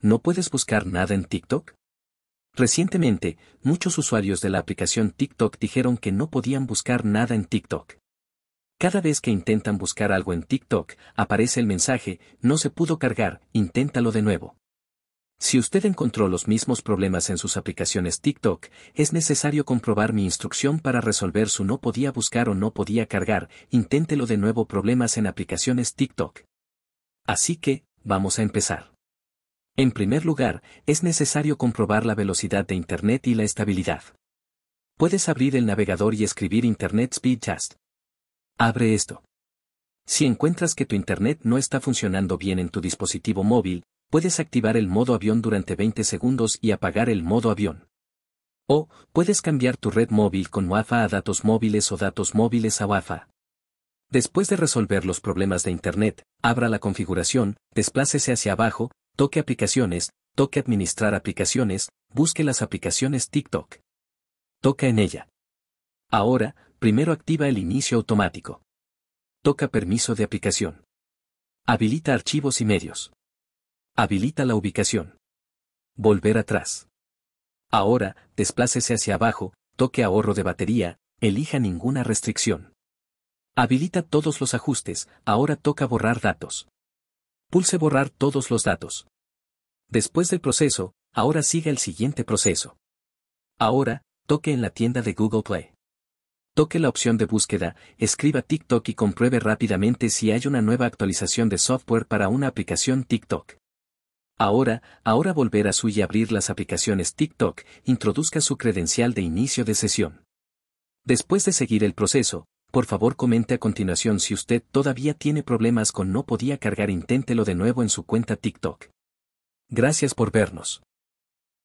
¿No puedes buscar nada en TikTok? Recientemente, muchos usuarios de la aplicación TikTok dijeron que no podían buscar nada en TikTok. Cada vez que intentan buscar algo en TikTok, aparece el mensaje, no se pudo cargar, inténtalo de nuevo. Si usted encontró los mismos problemas en sus aplicaciones TikTok, es necesario comprobar mi instrucción para resolver su no podía buscar o no podía cargar, inténtelo de nuevo problemas en aplicaciones TikTok. Así que, vamos a empezar. En primer lugar, es necesario comprobar la velocidad de Internet y la estabilidad. Puedes abrir el navegador y escribir Internet Speed Test. Abre esto. Si encuentras que tu Internet no está funcionando bien en tu dispositivo móvil, puedes activar el modo avión durante 20 segundos y apagar el modo avión. O, puedes cambiar tu red móvil con WAFA a datos móviles o datos móviles a WAFA. Después de resolver los problemas de Internet, abra la configuración, desplácese hacia abajo, toque aplicaciones, toque administrar aplicaciones, busque las aplicaciones TikTok. Toca en ella. Ahora, primero activa el inicio automático. Toca permiso de aplicación. Habilita archivos y medios. Habilita la ubicación. Volver atrás. Ahora, desplácese hacia abajo, toque ahorro de batería, elija ninguna restricción. Habilita todos los ajustes, ahora toca borrar datos. Pulse borrar todos los datos. Después del proceso, ahora siga el siguiente proceso. Ahora, toque en la tienda de Google Play. Toque la opción de búsqueda, escriba TikTok y compruebe rápidamente si hay una nueva actualización de software para una aplicación TikTok. Ahora, ahora volver a su y abrir las aplicaciones TikTok, introduzca su credencial de inicio de sesión. Después de seguir el proceso, por favor comente a continuación si usted todavía tiene problemas con no podía cargar inténtelo de nuevo en su cuenta TikTok. Gracias por vernos.